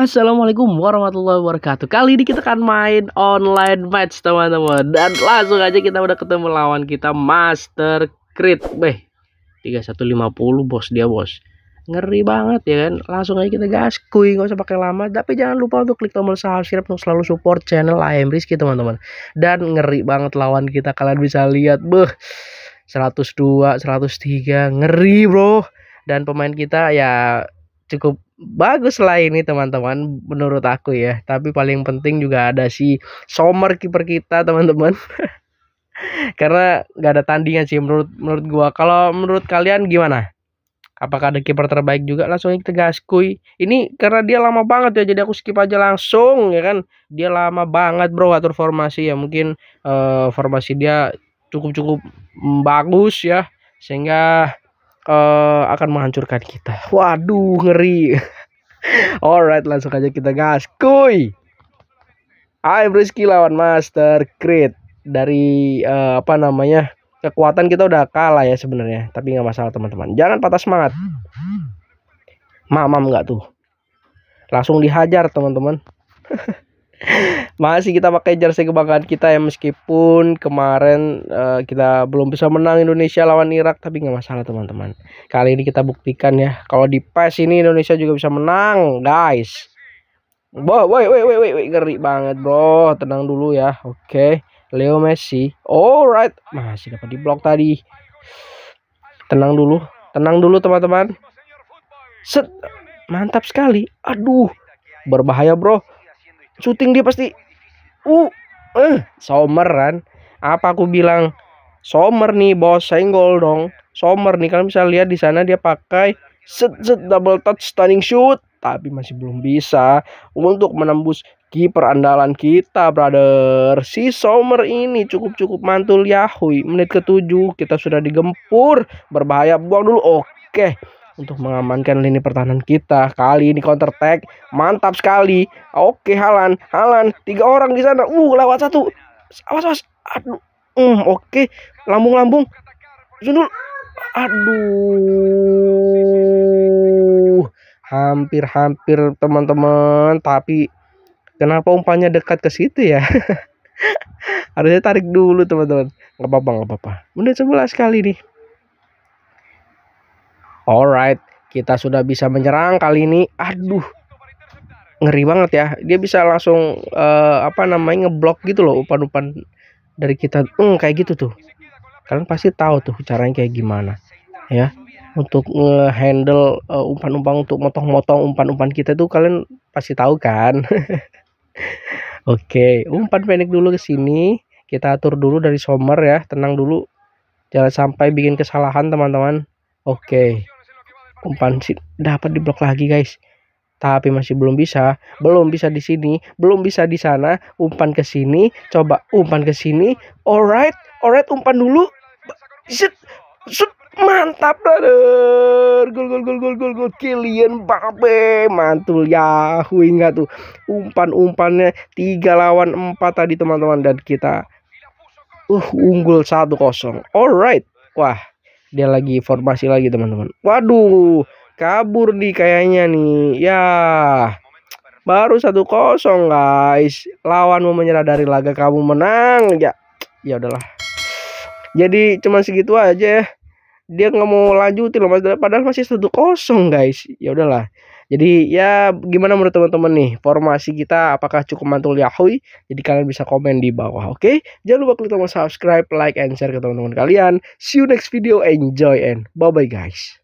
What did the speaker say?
Assalamualaikum warahmatullahi wabarakatuh Kali ini kita akan main online match teman-teman Dan langsung aja kita udah ketemu lawan kita Master Crit Beh 3150 bos dia bos Ngeri banget ya kan Langsung aja kita gas kuy Gak usah pakai lama Tapi jangan lupa untuk klik tombol subscribe Untuk selalu support channel AM Rizky teman-teman Dan ngeri banget lawan kita Kalian bisa lihat Beh 102, 103 Ngeri bro Dan pemain kita ya cukup bagus lah ini teman-teman menurut aku ya tapi paling penting juga ada si Sommer kiper kita teman-teman karena nggak ada tandingan sih menurut menurut gua kalau menurut kalian gimana apakah ada kiper terbaik juga langsung gas kuy? ini karena dia lama banget ya jadi aku skip aja langsung ya kan dia lama banget bro atur formasi ya mungkin uh, formasi dia cukup cukup bagus ya sehingga uh, akan menghancurkan kita. Waduh, ngeri. Alright, langsung aja kita gas. Kuy. I'm Rizky lawan Master Creed dari uh, apa namanya? Kekuatan kita udah kalah ya sebenarnya, tapi nggak masalah teman-teman. Jangan patah semangat. Mamam nggak tuh? Langsung dihajar teman-teman. masih kita pakai jersey kebanggaan kita ya meskipun kemarin uh, kita belum bisa menang Indonesia lawan Irak tapi nggak masalah teman-teman kali ini kita buktikan ya kalau di PES ini Indonesia juga bisa menang guys Woi, woi, woi, woi, woi, ngeri banget bro. Tenang dulu ya, oke. Okay. Leo Messi, alright, masih dapat di blok tadi. Tenang dulu, tenang dulu teman-teman. Set, mantap sekali. Aduh, berbahaya bro syuting dia pasti uh eh someran apa aku bilang somer nih bos senggol dong somer nih kalian bisa lihat di sana dia pakai set set double touch stunning shoot tapi masih belum bisa untuk menembus kiper andalan kita brother si Sommer ini cukup-cukup mantul Yahui menit ketujuh kita sudah digempur berbahaya buang dulu oke untuk mengamankan lini pertahanan kita. Kali ini counter attack mantap sekali. Oke, Halan, Halan, tiga orang di sana. Uh, lewat satu. Awas, awas. Aduh. Um, oke. Lambung-lambung. Zundul. Aduh. Hampir-hampir teman-teman, tapi kenapa umpannya dekat ke situ ya? Harusnya tarik dulu teman-teman. Gak apa-apa, gak apa-apa. Menit 11 kali nih. Alright, kita sudah bisa menyerang kali ini. Aduh, ngeri banget ya. Dia bisa langsung uh, apa namanya ngeblok gitu loh umpan-umpan dari kita. Hmm, kayak gitu tuh. Kalian pasti tahu tuh caranya kayak gimana, ya. Untuk ngehandle uh, umpan-umpan untuk motong-motong umpan-umpan kita tuh kalian pasti tahu kan. Oke, okay. umpan pendek dulu ke sini. Kita atur dulu dari Sommer ya, tenang dulu. Jangan sampai bikin kesalahan teman-teman. Oke. Okay. Umpan sih dapat diblok lagi, guys. Tapi masih belum bisa, belum bisa di sini, belum bisa di sana. Umpan ke sini, coba umpan ke sini. Alright, alright umpan dulu. Shit. Shit. Mantap, brother. Gol gol gol gol gol gol Kylian Mbappe. Mantul ya. enggak tuh umpan-umpannya 3 lawan 4 tadi teman-teman dan kita uh unggul 1-0. Alright. Wah, dia lagi formasi lagi teman-teman waduh kabur nih kayaknya nih ya baru satu kosong guys lawan mau menyerah dari laga kamu menang ya ya udahlah jadi cuma segitu aja ya dia nggak mau lanjutin loh padahal masih satu kosong guys ya udahlah jadi ya gimana menurut teman-teman nih formasi kita apakah cukup mantul Yahoo? Jadi kalian bisa komen di bawah, oke? Okay? Jangan lupa klik tombol subscribe, like, and share ke teman-teman kalian. See you next video, enjoy and bye bye guys.